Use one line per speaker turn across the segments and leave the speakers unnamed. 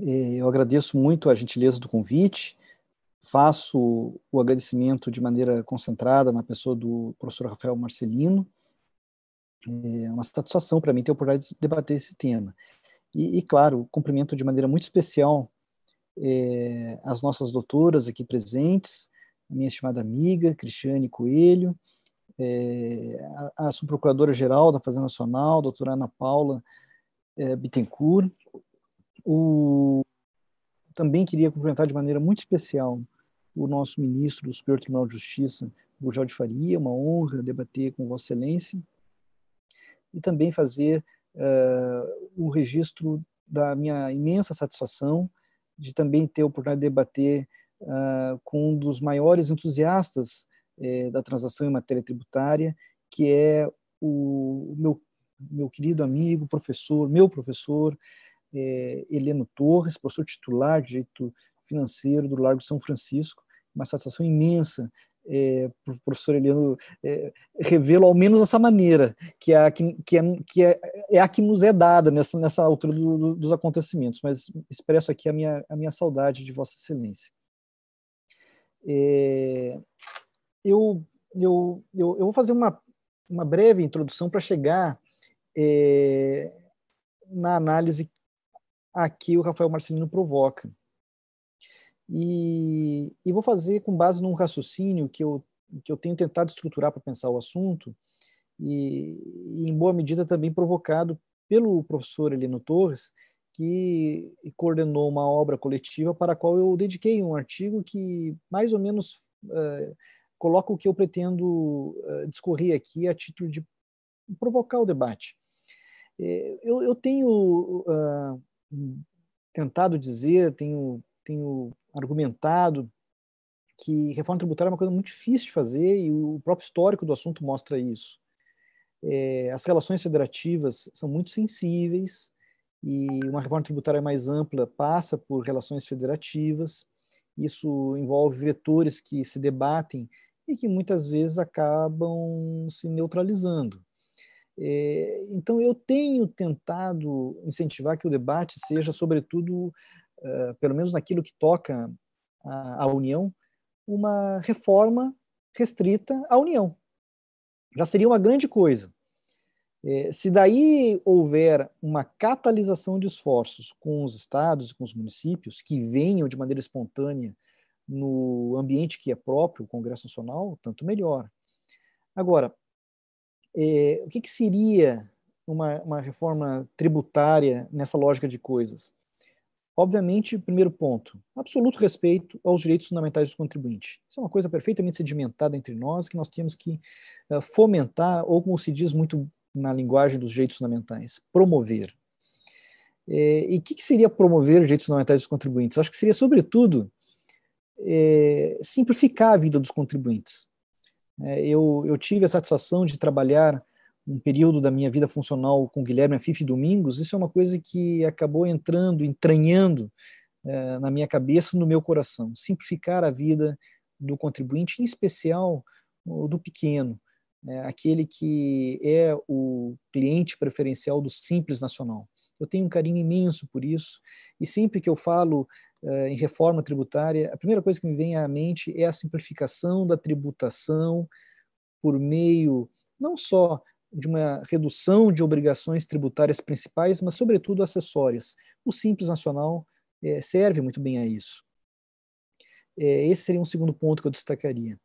É, eu agradeço muito a gentileza do convite, faço o agradecimento de maneira concentrada na pessoa do professor Rafael Marcelino. É uma satisfação para mim ter a oportunidade de debater esse tema. E, e claro, cumprimento de maneira muito especial é, as nossas doutoras aqui presentes, a minha estimada amiga Cristiane Coelho, é, a, a subprocuradora-geral da Fazenda Nacional, doutora Ana Paula é, Bittencourt, o... Também queria cumprimentar de maneira muito especial o nosso ministro do Superior Tribunal de Justiça, o de Faria. É uma honra debater com Vossa Excelência e também fazer uh, o registro da minha imensa satisfação de também ter a oportunidade de debater uh, com um dos maiores entusiastas eh, da transação em matéria tributária, que é o, o meu, meu querido amigo, professor, meu professor, é, Heleno Torres, professor titular de Direito Financeiro do Largo São Francisco. Uma satisfação imensa é, o professor Heleno é, revê-lo ao menos dessa maneira, que, é a que, que, é, que é, é, a que nos é dada nessa, nessa altura do, do, dos acontecimentos, mas expresso aqui a minha, a minha saudade de Vossa Excelência. É, eu, eu, eu, eu, vou fazer uma, uma breve introdução para chegar é, na análise aqui o Rafael Marcelino provoca. E, e vou fazer com base num raciocínio que eu, que eu tenho tentado estruturar para pensar o assunto, e, e, em boa medida também provocado pelo professor Heleno Torres, que coordenou uma obra coletiva para a qual eu dediquei um artigo que mais ou menos uh, coloca o que eu pretendo uh, discorrer aqui a título de provocar o debate. Eh, eu, eu tenho uh, tentado dizer, tenho, tenho argumentado que reforma tributária é uma coisa muito difícil de fazer e o próprio histórico do assunto mostra isso. É, as relações federativas são muito sensíveis e uma reforma tributária mais ampla passa por relações federativas. Isso envolve vetores que se debatem e que muitas vezes acabam se neutralizando. Eh, então, eu tenho tentado incentivar que o debate seja, sobretudo, eh, pelo menos naquilo que toca à União, uma reforma restrita à União. Já seria uma grande coisa. Eh, se daí houver uma catalisação de esforços com os estados e com os municípios que venham de maneira espontânea no ambiente que é próprio o Congresso Nacional, tanto melhor. Agora, é, o que, que seria uma, uma reforma tributária nessa lógica de coisas? Obviamente, primeiro ponto, absoluto respeito aos direitos fundamentais do contribuinte. Isso é uma coisa perfeitamente sedimentada entre nós que nós temos que uh, fomentar, ou como se diz muito na linguagem dos direitos fundamentais, promover. É, e o que, que, seria promover os direitos fundamentais dos contribuintes? acho que seria, sobretudo, é, simplificar a vida dos contribuintes. É, eu, eu tive a satisfação de trabalhar um período da minha vida funcional com Guilherme Afife Domingos, isso é uma coisa que acabou entrando, entranhando é, na minha cabeça, no meu coração. Simplificar a vida do contribuinte, em especial do pequeno, é, aquele que é o cliente preferencial do Simples Nacional. Eu tenho um carinho imenso por isso e sempre que eu falo em reforma tributária, a primeira coisa que me vem à mente é a simplificação da tributação por meio não só de uma redução de obrigações tributárias principais, mas sobretudo acessórias. O Simples Nacional eh, serve muito bem a isso. Eh, esse seria um segundo ponto que eu destacaria.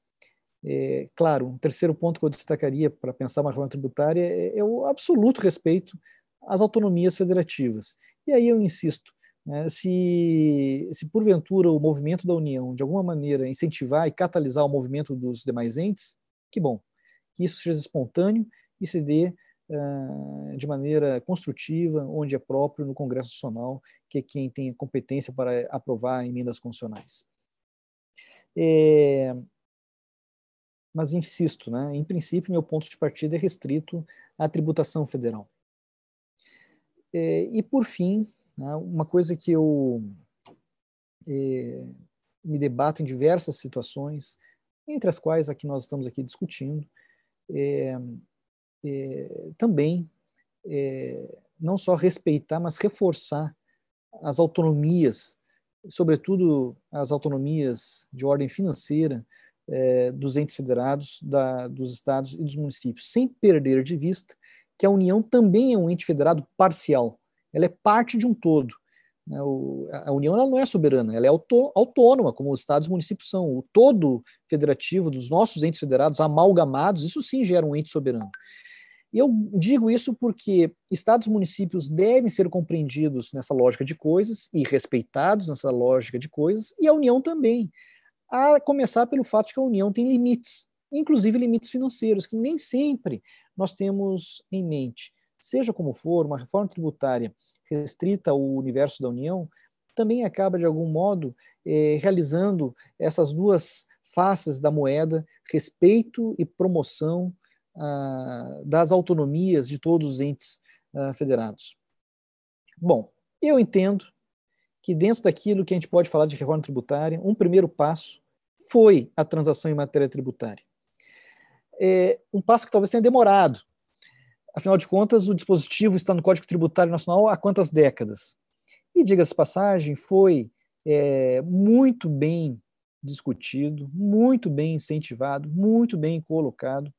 É, claro, um terceiro ponto que eu destacaria para pensar uma reforma tributária é, é, o absoluto respeito às autonomias federativas. E aí eu insisto, né? Se, se porventura o movimento da União, de alguma maneira, incentivar e catalisar o movimento dos demais entes, que bom, que isso seja espontâneo e se dê uh, de maneira construtiva, onde é próprio no Congresso Nacional, que é quem tem a competência para aprovar emendas constitucionais. É, mas insisto, né, em princípio, meu ponto de partida é restrito à tributação federal. É, e, por fim, né? Uma coisa que eu eh, me debato em diversas situações, entre as quais a que nós estamos aqui discutindo, é, é, também é, não só respeitar, mas reforçar as autonomias, sobretudo as autonomias de ordem financeira dos entes federados, da, dos estados e dos municípios, sem perder de vista que a União também é um ente federado parcial ela é parte de um todo. Né? A União não é soberana, ela é autônoma, como os estados e municípios são. O todo federativo dos nossos entes federados amalgamados, isso sim gera um ente soberano. E eu digo isso porque estados e municípios devem ser compreendidos nessa lógica de coisas e respeitados nessa lógica de coisas, e a União também. A começar pelo fato de que a União tem limites, inclusive limites financeiros, que nem sempre nós temos em mente. Seja como for, uma reforma tributária restrita ao universo da União também acaba, de algum modo, eh, realizando essas duas faces da moeda, respeito e promoção ah, das autonomias de todos os entes ah, federados. Bom, eu entendo que dentro daquilo que a gente pode falar de reforma tributária, um primeiro passo foi a transação em matéria tributária. É um passo que talvez tenha demorado, Afinal de contas, o dispositivo está no Código Tributário Nacional há quantas décadas? E, diga-se passagem, foi é, muito bem discutido, muito bem incentivado, muito bem colocado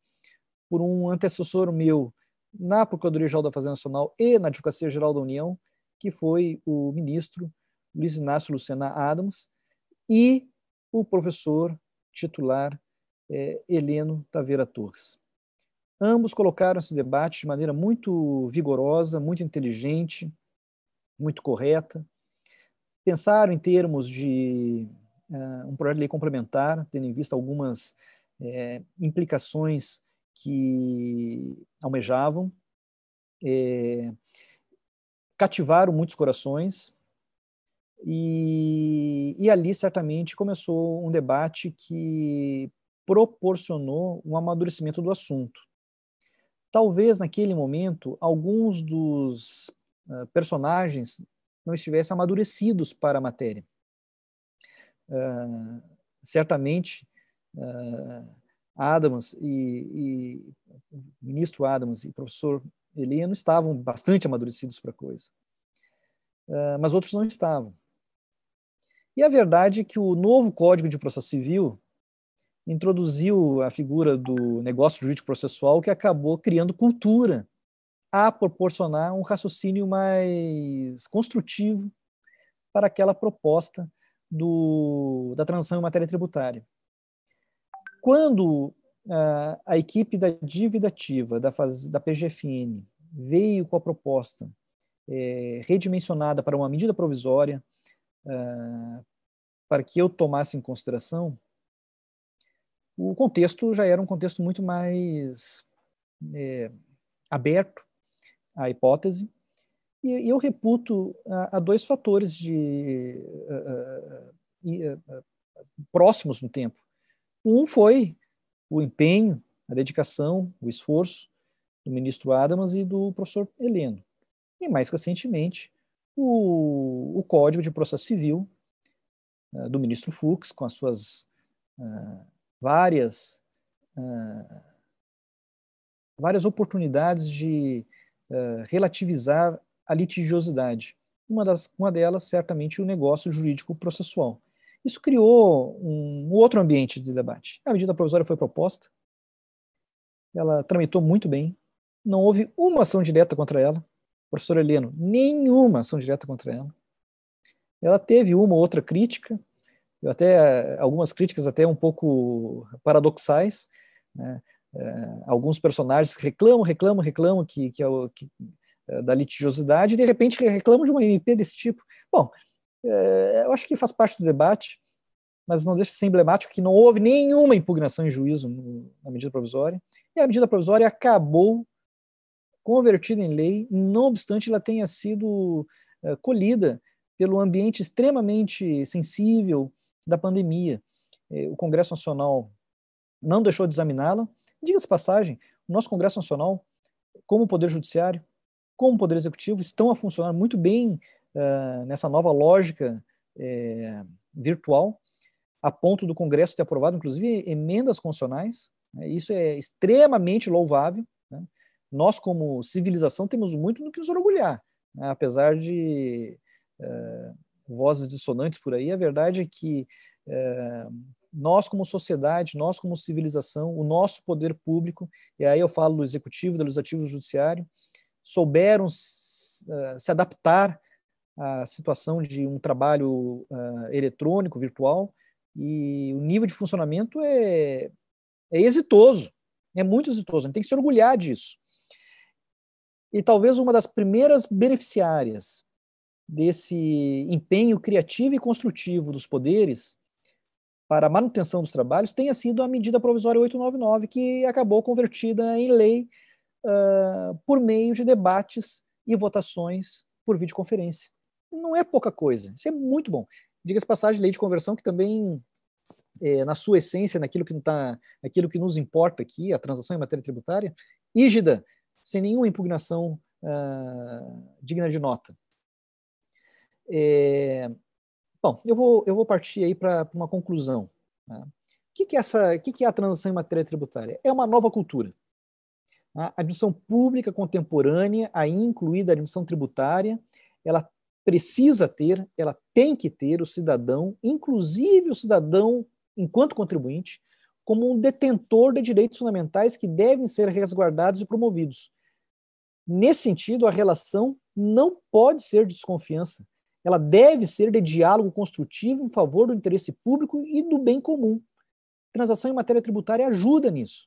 por um antecessor meu na Procuradoria-Geral da Fazenda Nacional e na Advocacia Geral da União, que foi o ministro Luiz Inácio Lucena Adams e o professor titular é, Heleno Taveira Torres. Ambos colocaram esse debate de maneira muito vigorosa, muito inteligente, muito correta. Pensaram em termos de uh, um projeto de lei complementar, tendo em vista algumas é, implicações que almejavam. É, cativaram muitos corações. E, e, ali certamente começou um debate que proporcionou um amadurecimento do assunto. Talvez naquele momento alguns dos uh, personagens não estivessem amadurecidos para a matéria. Uh, certamente, uh, Adams e, e ministro Adams e professor Heleno estavam bastante amadurecidos para a coisa, mas outros não estavam. E a verdade é que o novo Código de Processo Civil introduziu a figura do negócio jurídico processual que acabou criando cultura a proporcionar um raciocínio mais construtivo para aquela proposta do, da transação em matéria tributária. Quando a, ah, a equipe da dívida ativa da, faz, da PGFN veio com a proposta é, redimensionada para uma medida provisória ah, para que eu tomasse em consideração, o contexto já era um contexto muito mais é, aberto à hipótese. E eu reputo a, ah, a dois fatores de ah, ah, próximos no tempo. Um foi o empenho, a dedicação, o esforço do ministro Adamas e do professor Heleno. E mais recentemente, o, o Código de Processo Civil do ministro Fux, com as suas uh, várias, uh, várias oportunidades de uh, relativizar a litigiosidade. Uma, das, uma delas, certamente, o negócio jurídico processual. Isso criou um, um outro ambiente de debate. A medida provisória foi proposta, ela tramitou muito bem, não houve uma ação direta contra ela, professor Heleno, nenhuma ação direta contra ela. Ela teve uma ou outra crítica, eu até algumas críticas até um pouco paradoxais, né? É, alguns personagens reclamam, reclamam, reclamam que, que, é o, que é, da litigiosidade e de repente reclamam de uma MP desse tipo. Bom, é, eu acho que faz parte do debate, mas não deixa de ser emblemático que não houve nenhuma impugnação em juízo na medida provisória e a medida provisória acabou convertida em lei, não obstante ela tenha sido colhida pelo ambiente extremamente sensível, da pandemia. É, o Congresso Nacional não deixou de examiná-la. Diga-se passagem, o nosso Congresso Nacional, como o Poder Judiciário, como o Poder Executivo, estão a funcionar muito bem uh, nessa nova lógica é, virtual, a ponto do Congresso ter aprovado, inclusive, emendas constitucionais. Né. Isso é extremamente louvável. Né? Nós, como civilização, temos muito do que nos orgulhar, né? apesar de uh, vozes dissonantes por aí, a verdade é que é, nós, como sociedade, nós, como civilização, o nosso poder público, e aí eu falo do executivo, do legislativo do judiciário, souberam eh, se adaptar à situação de um trabalho uh, eletrônico, virtual, e o nível de funcionamento é, é exitoso, é muito exitoso, a gente tem que se orgulhar disso. E talvez uma das primeiras beneficiárias desse empenho criativo e construtivo dos poderes para a manutenção dos trabalhos tenha sido a medida provisória 899, que acabou convertida em lei uh, por meio de debates e votações por videoconferência. Não é pouca coisa, isso é muito bom. Diga-se passagem, lei de conversão, que também, é, na sua essência, naquilo que, tá, naquilo que nos importa aqui, a transação em matéria tributária, ígida sem nenhuma impugnação uh, digna de nota. É, bom, eu vou, eu vou partir aí para uma conclusão. Né? Tá? O que, que, é essa, o que, que é a transação em matéria tributária? É uma nova cultura. Tá? A administração pública contemporânea, aí incluída a administração tributária, ela precisa ter, ela tem que ter o cidadão, inclusive o cidadão enquanto contribuinte, como um detentor de direitos fundamentais que devem ser resguardados e promovidos. Nesse sentido, a relação não pode ser de desconfiança, ela deve ser de diálogo construtivo em favor do interesse público e do bem comum. Transação em matéria tributária ajuda nisso.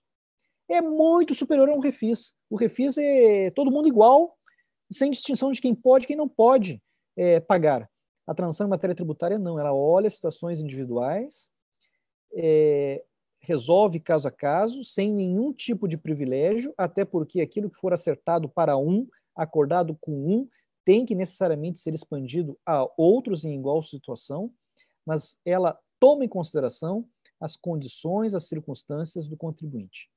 É muito superior a um refis. O refis é todo mundo igual, sem distinção de quem pode e quem não pode é, pagar. A transação em matéria tributária não, ela olha situações individuais, é, resolve caso a caso, sem nenhum tipo de privilégio, até porque aquilo que for acertado para um, acordado com um, tem que necessariamente ser expandido a outros em igual situação, mas ela toma em consideração as condições, as circunstâncias do contribuinte.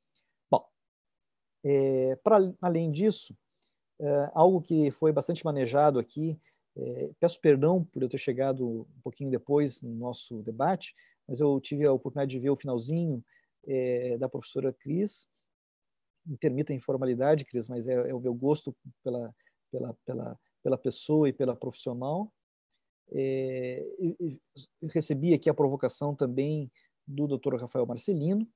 Bom, é, além disso, é, algo que foi bastante manejado aqui, é, peço perdão por eu ter chegado um pouquinho depois no nosso debate, mas eu tive a oportunidade de ver o finalzinho é, da professora Cris. Me permita a informalidade, Cris, mas é, é o meu gosto pela, pela, pela pela pessoa e pela profissional. É, recebi aqui a provocação também do Dr. Rafael Marcelino.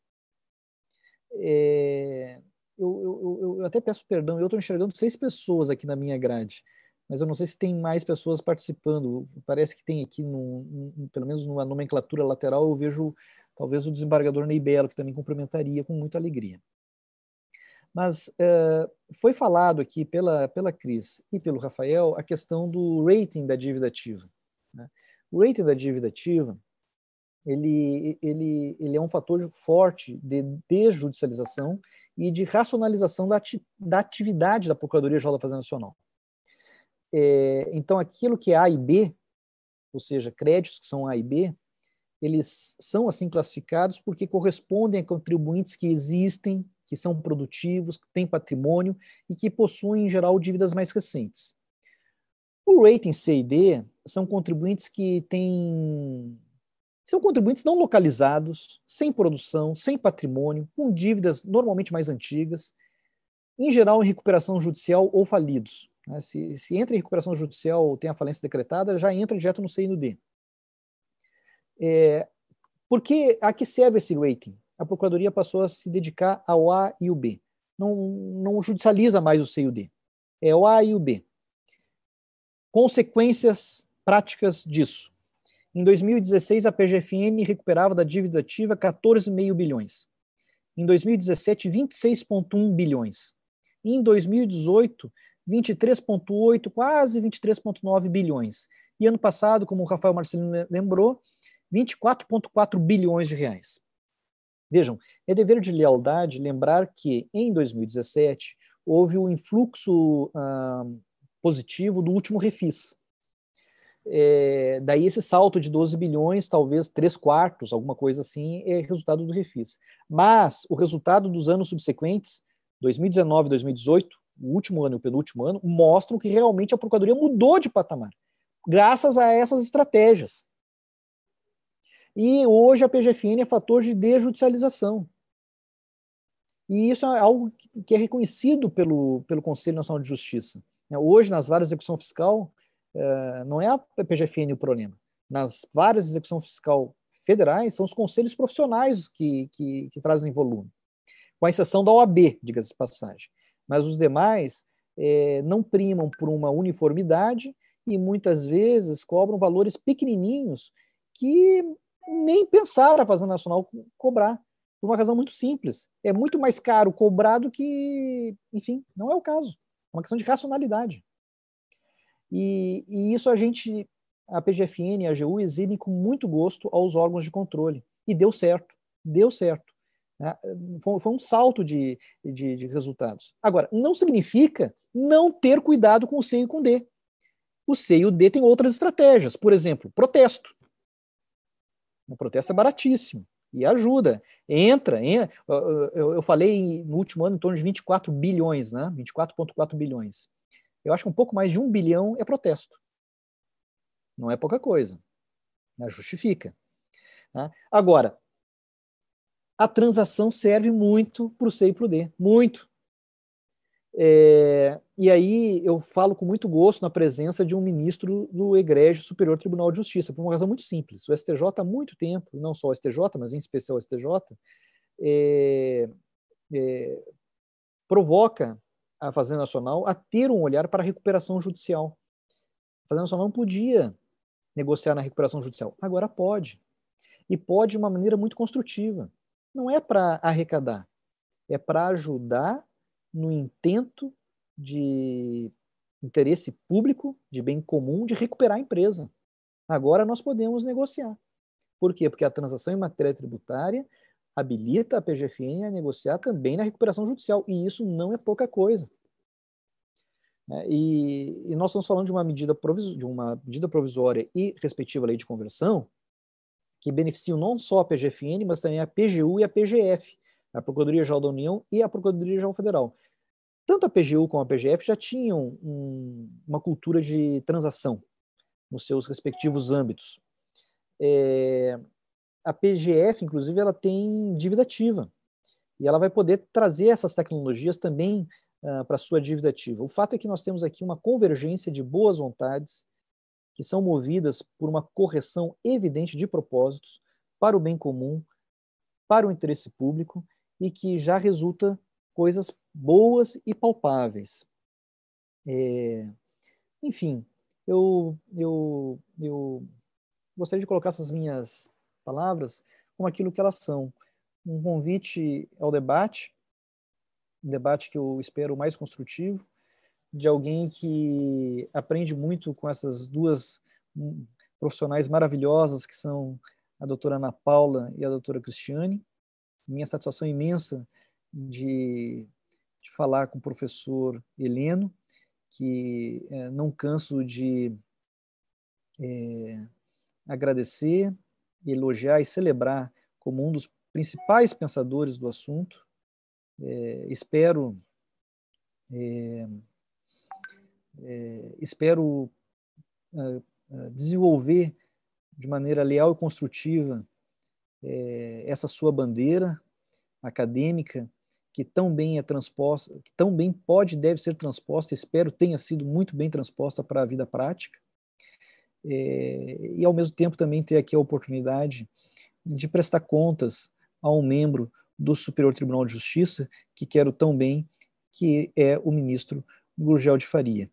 É, eu, eu, eu, até peço perdão, eu estou enxergando seis pessoas aqui na minha grade, mas eu não sei se tem mais pessoas participando. Parece que tem aqui, no, no pelo menos na nomenclatura lateral, eu vejo talvez o desembargador Ney Belo, que também cumprimentaria com muita alegria. Mas uh, foi falado aqui pela, pela Cris e pelo Rafael a questão do rating da dívida ativa. Né? O rating da dívida ativa ele, ele, ele é um fator forte de desjudicialização e de racionalização da, ati, da atividade da Procuradoria-Geral da Fazenda Nacional. É, então, aquilo que é A e B, ou seja, créditos que são A e B, eles são assim classificados porque correspondem a contribuintes que existem que são produtivos, que têm patrimônio e que possuem, em geral, dívidas mais recentes. O rating C e D são contribuintes que têm. São contribuintes não localizados, sem produção, sem patrimônio, com dívidas normalmente mais antigas, em geral em recuperação judicial ou falidos. Né? Se, se entra em recuperação judicial ou tem a falência decretada, já entra direto no C e no D. É, porque a que serve esse rating? a Procuradoria passou a se dedicar ao A e o B. Não, não judicializa mais o C e o D. É o A e o B. Consequências práticas disso. Em 2016, a PGFN recuperava da dívida ativa 14,5 bilhões. Em 2017, 26,1 bilhões. Em 2018, 23,8, quase 23,9 bilhões. E ano passado, como o Rafael Marcelino lembrou, 24,4 bilhões de reais. Vejam, é dever de lealdade lembrar que, em 2017, houve um influxo ah, positivo do último refis. É, daí esse salto de 12 bilhões, talvez 3 quartos, alguma coisa assim, é resultado do refis. Mas o resultado dos anos subsequentes, 2019 2018, o último ano e o penúltimo ano, mostram que realmente a Procuradoria mudou de patamar, graças a essas estratégias. E hoje a PGFN é fator de desjudicialização. E isso é algo que é reconhecido pelo, pelo Conselho Nacional de Justiça. Né? Hoje, nas várias execução fiscal, é, não é a PGFN o problema. Nas várias execução fiscal federais, são os conselhos profissionais que, que, que trazem volume, com exceção da OAB, diga-se de passagem. Mas os demais é, não primam por uma uniformidade e muitas vezes cobram valores pequenininhos que nem pensar a Fazenda Nacional cobrar, por uma razão muito simples. É muito mais caro cobrar do que, enfim, não é o caso. É uma questão de racionalidade. E, e isso a gente, a PGFN e a AGU exibem com muito gosto aos órgãos de controle. E deu certo, deu certo. Né? Foi, foi, um salto de, de, de resultados. Agora, não significa não ter cuidado com o C e com o D. O C e o D têm outras estratégias. Por exemplo, protesto. O protesto é baratíssimo e ajuda. Entra, entra. Eu, falei no último ano em torno de 24 bilhões, né? 24,4 bilhões. Eu acho que um pouco mais de um bilhão é protesto. Não é pouca coisa. Né? Justifica. Né? Agora, a transação serve muito para o C e para o D. Muito. É, e aí eu falo com muito gosto na presença de um ministro do Egrégio Superior Tribunal de Justiça, por uma razão muito simples. O STJ há muito tempo, não só o STJ, mas em especial o STJ, é, é, provoca a Fazenda Nacional a ter um olhar para a recuperação judicial. A Fazenda Nacional não podia negociar na recuperação judicial, agora pode. E pode de uma maneira muito construtiva. Não é para arrecadar, é para ajudar no intento de interesse público, de bem comum, de recuperar a empresa. Agora nós podemos negociar. Por quê? Porque a transação em matéria tributária habilita a PGFN a negociar também na recuperação judicial, e isso não é pouca coisa. É, e, e nós estamos falando de uma, medida de uma medida provisória e respectiva lei de conversão que beneficiam não só a PGFN, mas também a PGU e a PGF, a Procuradoria-Geral da União e a Procuradoria-Geral Federal tanto a PGU como a PGF já tinham um, uma cultura de transação nos seus respectivos âmbitos. É, a PGF, inclusive, ela tem dívida ativa e ela vai poder trazer essas tecnologias também uh, para sua dívida ativa. O fato é que nós temos aqui uma convergência de boas vontades que são movidas por uma correção evidente de propósitos para o bem comum, para o interesse público e que já resulta coisas boas e palpáveis. É, enfim, eu, eu, eu gostaria de colocar essas minhas palavras como aquilo que elas são. Um convite ao debate, um debate que eu espero mais construtivo, de alguém que aprende muito com essas duas profissionais maravilhosas que são a doutora Ana Paula e a doutora Cristiane. Minha satisfação imensa de de falar com o professor Heleno, que é, não canso de é, agradecer, elogiar e celebrar como um dos principais pensadores do assunto. É, espero é, é, espero é, desenvolver de maneira leal e construtiva essa sua bandeira acadêmica que tão bem é transposta, que tão bem pode e deve ser transposta, espero tenha sido muito bem transposta para a vida prática. É, e ao mesmo tempo também ter aqui a oportunidade de prestar contas a um membro do Superior Tribunal de Justiça, que quero tão bem, que é o ministro Gurgel de Faria.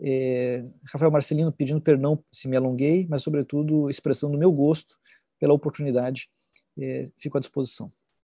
É, Rafael Marcelino pedindo perdão se me alonguei, mas sobretudo expressando o meu gosto pela oportunidade, é, fico à disposição.